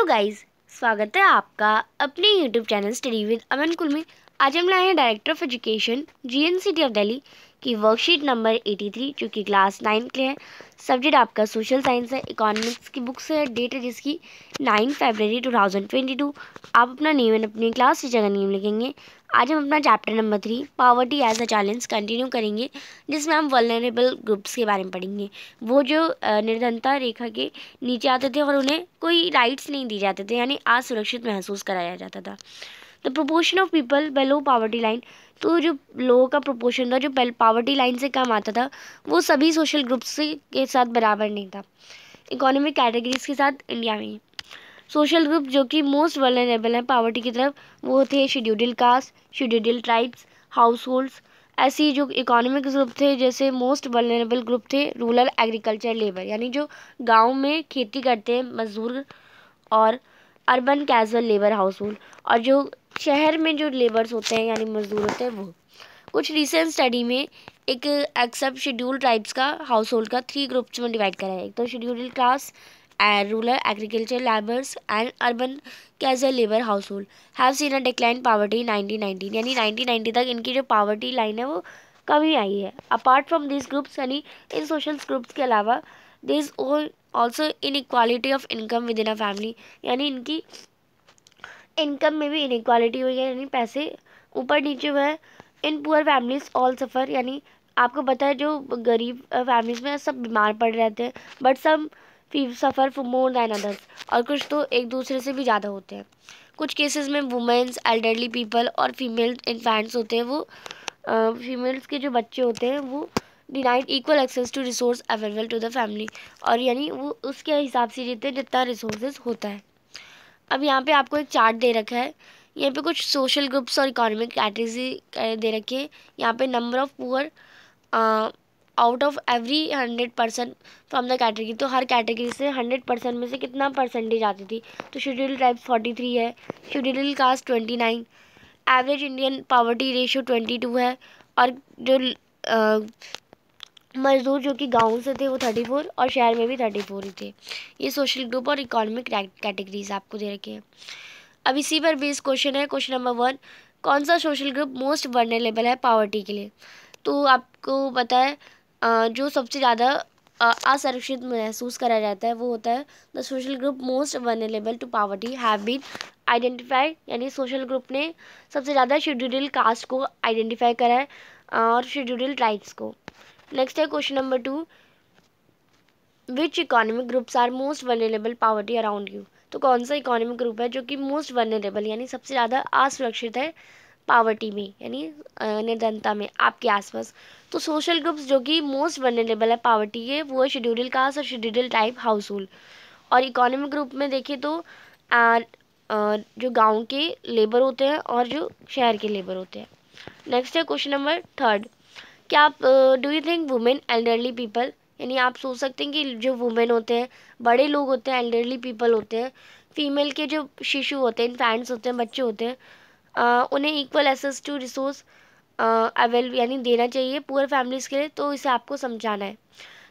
hello guys स्वागत है आपका अपने YouTube channel study with Aman कुल में आज हम लाए हैं director of education G N C T of Delhi की वर्कशीट नंबर 83 जो कि क्लास नाइन्थ के है सब्जेक्ट आपका सोशल साइंस है इकोनॉमिक्स की बुक्स है डेट है जिसकी नाइन फरवरी 2022 आप अपना नेम एंड अपनी क्लास टीचर का नेम लिखेंगे आज हम अपना chapter number three poverty as a challenge continue करेंगे जिसमें हम वलनरेबल ग्रुप्स के बारे में पढ़ेंगे वो जो निर्धनता रेखा के नीचे आते थे और उन्हें कोई राइट्स नहीं दिए जाते थे यानी असुरक्षित महसूस कराया जाता था the proportion of people below poverty line तो जो लोगों का प्रोपोर्शन था जो पावर्टी लाइन से कम आता था वो सभी सोशल ग्रुप्स के साथ बराबर नहीं था इकोनॉमिक कैटेगरीज के साथ इंडिया में सोशल ग्रुप जो कि मोस्ट वेलरेबल हैं पावर्टी की तरफ वो थे scheduled caste scheduled tribes households ऐसी जो इकोनॉमिक ग्रुप थे जैसे मोस्ट वलरेबल ग्रुप थे रूरल एग्रीकल्चर लेबर यानी जो गांव में खेती करते हैं मजदूर और urban casual labour household और जो शहर में जो लेबर्स होते हैं यानी मज़दूर होते हैं वो कुछ रिसेंट स्टडी में एक एक्सेप्ट शेड्यूल ट्राइब्स का हाउस होल्ड का थ्री ग्रुप्स में डिवाइड करा है एक तो schedule class and rural agriculture labours and urban casual labour household have seen a decline poverty nineteen nineteen यानी नाइनटी तक इनकी जो पावर्टी लाइन है वो कम ही आई है अपार्ट फ्रॉम दिस ग्रुप्स यानी इन सोशल ग्रुप्स के अलावा this also inequality of income within a family यानी इनकी इनकम में भी इनक्वालिटी हुई है यानी पैसे ऊपर नीचे हुए हैं in poor families all suffer यानी आपको पता है जो गरीब फैमिलीज में सब बीमार पड़ रहे थे but some suffer for more than others और कुछ तो एक दूसरे से भी ज़्यादा होते हैं कुछ केसेस में वुमेंस एल्डरली पीपल और फीमेल इन्फेंट्स होते हैं वो फीमेल्स के जो बच्चे होते हैं वो denied equal access to resource available to the family और यानी वो उसके हिसाब से जितने जितना रिसोर्सेज होता है अब यहाँ पे आपको एक चार्ट दे रखा है यहाँ पे कुछ सोशल ग्रुप्स और इकोनॉमिक कैटेगरी दे रखी है यहाँ पे number of poor out of every hundred percent from the category तो हर कैटेगरी से हंड्रेड परसेंट में से कितना परसेंटेज आती थी तो शेड्यूल ट्राइब फोर्टी थ्री है schedule caste twenty nine average Indian poverty ratio twenty two है और जो मजदूर जो कि गाँव से थे वो थर्टी फोर और शहर में भी थर्टी फोर ही थे ये सोशल ग्रुप और इकोनॉमिक कैटेगरीज आपको दे रखे हैं अब इसी पर बेस्ड क्वेश्चन है क्वेश्चन नंबर वन कौन सा सोशल ग्रुप मोस्ट वर्नेलेबल है पावर्टी के लिए तो आपको पता है जो सबसे ज़्यादा असुरक्षित महसूस करा जाता है वो होता है the social group most vulnerable to poverty have been identify यानी सोशल ग्रुप ने सबसे ज़्यादा शेड्यूल कास्ट को आइडेंटिफाई करा है और शेड्यूल ट्राइब्स को नेक्स्ट है question number two which economic groups are most vulnerable poverty around you तो कौन सा इकोनॉमिक ग्रुप है जो कि मोस्ट वनरेबल यानी सबसे ज़्यादा असुरक्षित है पावर्टी में यानी निर्धनता में आपके आसपास तो सोशल ग्रुप्स जो कि मोस्ट वनरेबल है पावर्टी के वो है शेड्यूल कास्ट और शेड्यूल टाइप हाउस होल्ड और इकोनॉमिक ग्रुप में देखें तो आ, आ, जो गांव के लेबर होते हैं और जो शहर के लेबर होते हैं नेक्स्ट है क्वेश्चन नंबर थर्ड क्या आप do you think women elderly people यानी आप सोच सकते हैं कि जो वुमेन होते हैं बड़े लोग होते हैं एल्डरली पीपल होते हैं फीमेल के जो शिशु होते हैं इन्फैंट्स होते हैं बच्चे होते हैं आ, उन्हें equal access to resource avail यानी देना चाहिए पूरे फैमिलीज़ के लिए तो इसे आपको समझाना है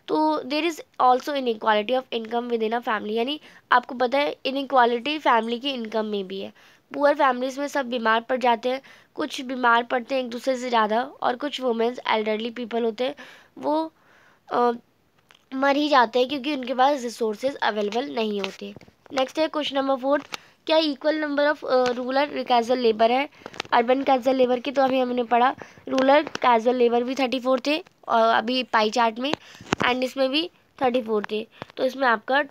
तो there is also equality of income within a family यानी आपको पता है इनक्वालिटी फैमिली की इनकम में भी है पुअर फैमिलीज़ में सब बीमार पड़ जाते हैं कुछ बीमार पड़ते हैं एक दूसरे से ज़्यादा और कुछ वुमेंस एल्डरली पीपल होते हैं वो आ, मर ही जाते हैं क्योंकि उनके पास रिसोर्सेज अवेलेबल नहीं होते नेक्स्ट है क्वेश्चन नंबर फोर्थ क्या equal number of rural casual labour है अर्बन कैजुअल लेबर के तो अभी हमने पढ़ा रूरल कैजुअल लेबर भी थर्टी फोर थे और अभी पाई चार्ट में एंड इसमें भी थर्टी फोर थे तो इसमें आपका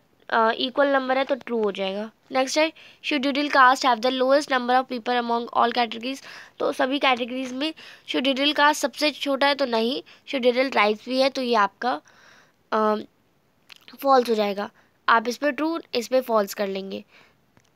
इक्वल uh, नंबर है तो ट्रू हो जाएगा नेक्स्ट है schedule caste have the lowest number of people among all categories तो सभी कैटेगरीज में शेड्यूल कास्ट सबसे छोटा है तो नहीं शेड्यूल ट्राइब्स भी है तो ये आपका फॉल्स uh, हो जाएगा आप इस पर ट्रू इस पर फॉल्स कर लेंगे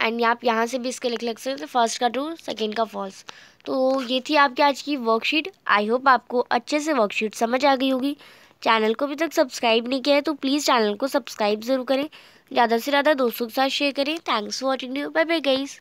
एंड आप यहाँ से भी इसके लिख लग सकते फर्स्ट का ट्रू सेकेंड का फॉल्स तो ये थी आपकी आज की वर्कशीट आई होप आपको अच्छे से वर्कशीट समझ आ गई होगी चैनल को अभी तक सब्सक्राइब नहीं किया है तो प्लीज़ चैनल को सब्सक्राइब ज़रूर करें ज़्यादा से ज़्यादा दोस्तों के साथ शेयर करें thanks for watching you bye bye guys